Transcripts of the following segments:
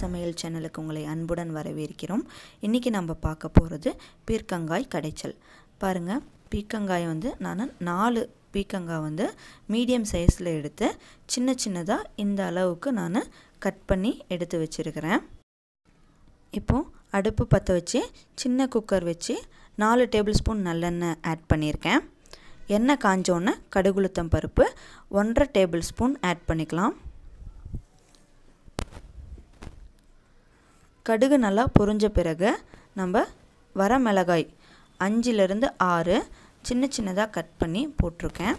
சமையல் சேனலுக்கு உங்களை அன்புடன் வரவேற்கிறோம் இன்றைக்கி நம்ம பார்க்க போகிறது பீர்க்கங்காய் கடைச்சல் பாருங்கள் பீர்க்கங்காய் வந்து நான் நாலு பீர்க்கங்காய் வந்து மீடியம் சைஸில் எடுத்து சின்ன சின்னதாக இந்த அளவுக்கு நான் கட் பண்ணி எடுத்து வச்சுருக்கிறேன் இப்போது அடுப்பு பற்ற வச்சு சின்ன குக்கர் வச்சு நாலு டேபிள் ஸ்பூன் நல்லெண்ணெய் ஆட் பண்ணியிருக்கேன் எண்ணெய் காஞ்சோன்னே கடுகுளுத்தம் பருப்பு ஒன்றரை டேபிள் ஸ்பூன் ஆட் பண்ணிக்கலாம் கடுகு நல்லா பொரிஞ்ச பிறகு நம்ம வர மிளகாய் அஞ்சிலிருந்து ஆறு சின்ன சின்னதாக கட் பண்ணி போட்டிருக்கேன்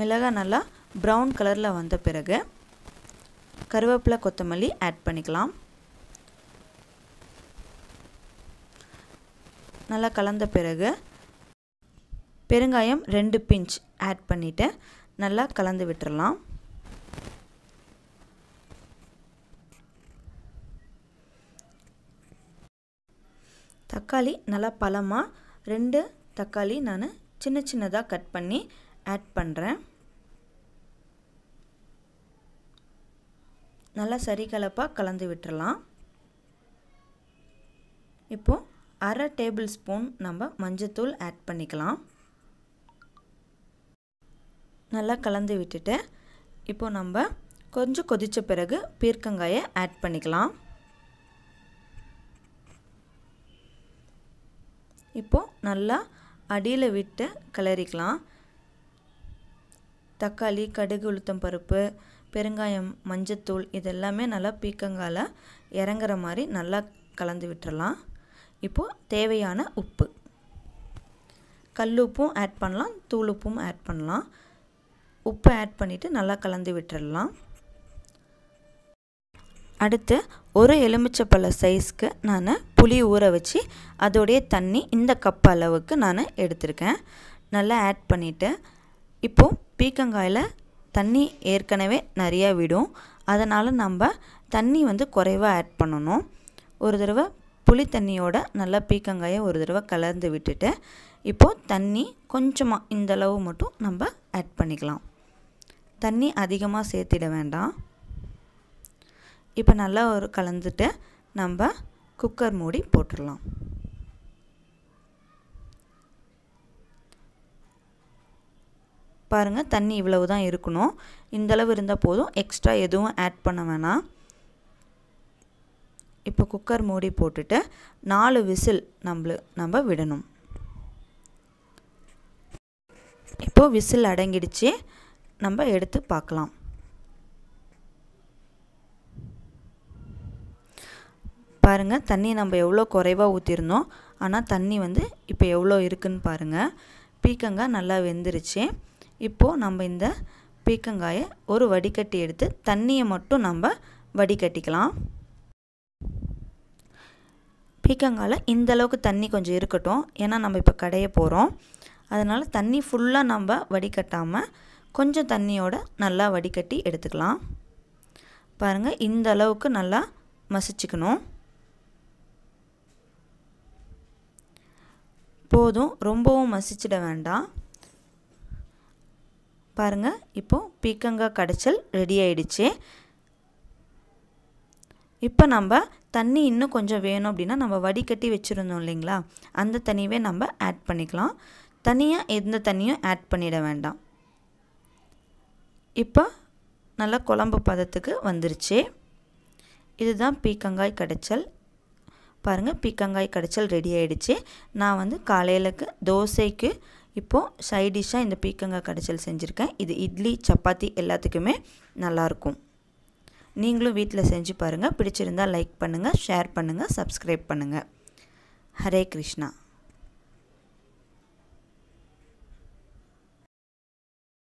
மிளகாய் நல்லா ப்ரௌன் கலரில் வந்த பிறகு கருவேப்பிலை கொத்தமல்லி ஆட் பண்ணிக்கலாம் நல்லா கலந்த பிறகு பெருங்காயம் ரெண்டு பிஞ்ச் ஆட் பண்ணிவிட்டு நல்லா கலந்து விட்டுடலாம் தக்காளி நல்லா பழமாக ரெண்டு தக்காளி நான் சின்ன சின்னதாக கட் பண்ணி ஆட் பண்ணுறேன் நல்லா சரி கலப்பாக கலந்து விட்டுடலாம் இப்போது அரை டேபிள் ஸ்பூன் நம்ம மஞ்சத்தூள் ஆட் பண்ணிக்கலாம் நல்லா கலந்து விட்டுட்டு இப்போது நம்ம கொஞ்சம் கொதித்த பிறகு பீர்க்கங்காயை ஆட் பண்ணிக்கலாம் இப்போது நல்லா அடியில் விட்டு கிளறிக்கலாம் தக்காளி கடுகு உளுத்தம் பருப்பு பெருங்காயம் மஞ்சத்தூள் இதெல்லாமே நல்லா பீக்கங்கால இறங்குற மாதிரி நல்லா கலந்து விட்டுடலாம் இப்போது தேவையான உப்பு கல்லுப்பும் ஆட் பண்ணலாம் தூளுப்பும் ஆட் பண்ணலாம் உப்பை ஆட் பண்ணிவிட்டு நல்லா கலந்து விட்டுடலாம் அடுத்து ஒரு எலுமிச்சப்பழ சைஸ்க்கு நான் புளி ஊற வச்சு அதோடைய தண்ணி இந்த கப் அளவுக்கு நான் எடுத்திருக்கேன் நல்லா ஆட் பண்ணிவிட்டு இப்போது பீக்கங்காயில் தண்ணி ஏற்கனவே நிறையா விடும் அதனால் நம்ம தண்ணி வந்து குறைவாக ஆட் பண்ணணும் ஒரு தடவை புளி தண்ணியோட நல்லா பீக்கங்காயை ஒரு தடவை கலந்து விட்டுட்டு இப்போது தண்ணி கொஞ்சமாக இந்தளவு மட்டும் நம்ம ஆட் பண்ணிக்கலாம் தண்ணி அதிகமாக சேர்த்திட வேண்டாம் இப்போ நல்லா ஒரு கலந்துட்டு நம்ம குக்கர் மூடி போட்டுடலாம் பாருங்கள் தண்ணி இவ்வளவு தான் இருக்கணும் இந்தளவு இருந்தால் போதும் எக்ஸ்ட்ரா எதுவும் ஆட் பண்ண வேணாம் இப்போ குக்கர் மூடி போட்டுட்டு நாலு விசில் நம்மளு நம்ம விடணும் இப்போது விசில் அடங்கிடுச்சு நம்ம எடுத்து பார்க்கலாம் பாருங்கள் தண்ணி நம்ம எவ்வளோ குறைவாக ஊற்றிருந்தோம் ஆனால் தண்ணி வந்து இப்போ எவ்வளோ இருக்குதுன்னு பாருங்கள் பீக்கங்காய் நல்லா வெந்துருச்சு இப்போது நம்ம இந்த பீக்கங்காயை ஒரு வடிகட்டி எடுத்து தண்ணியை மட்டும் நம்ம வடிகட்டிக்கலாம் பீக்கங்காயில் இந்தளவுக்கு தண்ணி கொஞ்சம் இருக்கட்டும் ஏன்னா நம்ம இப்போ கடைய போகிறோம் அதனால் தண்ணி ஃபுல்லாக நம்ம வடிகட்டாமல் கொஞ்சம் தண்ணியோட நல்லா வடிகட்டி எடுத்துக்கலாம் பாருங்கள் இந்த அளவுக்கு நல்லா மசிச்சுக்கணும் போதும் ரொம்பவும் மசிச்சிட வேண்டாம் பாருங்கள் இப்போது பீக்கங்காய் கடைச்சல் ரெடி ஆயிடுச்சு இப்போ நம்ம தண்ணி இன்னும் கொஞ்சம் வேணும் அப்படின்னா நம்ம வடிகட்டி வச்சுருந்தோம் இல்லைங்களா அந்த தண்ணியவே நம்ம ஆட் பண்ணிக்கலாம் தனியாக எந்த தண்ணியும் ஆட் பண்ணிட வேண்டாம் இப்போ நல்லா குழம்பு பதத்துக்கு வந்துருச்சு இதுதான் பீக்கங்காய் கடைச்சல் பாருங்கள் பீக்கங்காய் கடைச்சல் ரெடி ஆகிடுச்சு நான் வந்து காலையிலக்கு தோசைக்கு இப்போது சைடிஷ்ஷாக இந்த பீக்கங்காய் கடைச்சல் செஞ்சுருக்கேன் இது இட்லி சப்பாத்தி எல்லாத்துக்குமே நல்லாயிருக்கும் நீங்களும் வீட்டில் செஞ்சு பாருங்கள் பிடிச்சிருந்தால் லைக் பண்ணுங்கள் ஷேர் பண்ணுங்கள் சப்ஸ்கிரைப் பண்ணுங்கள் ஹரே கிருஷ்ணா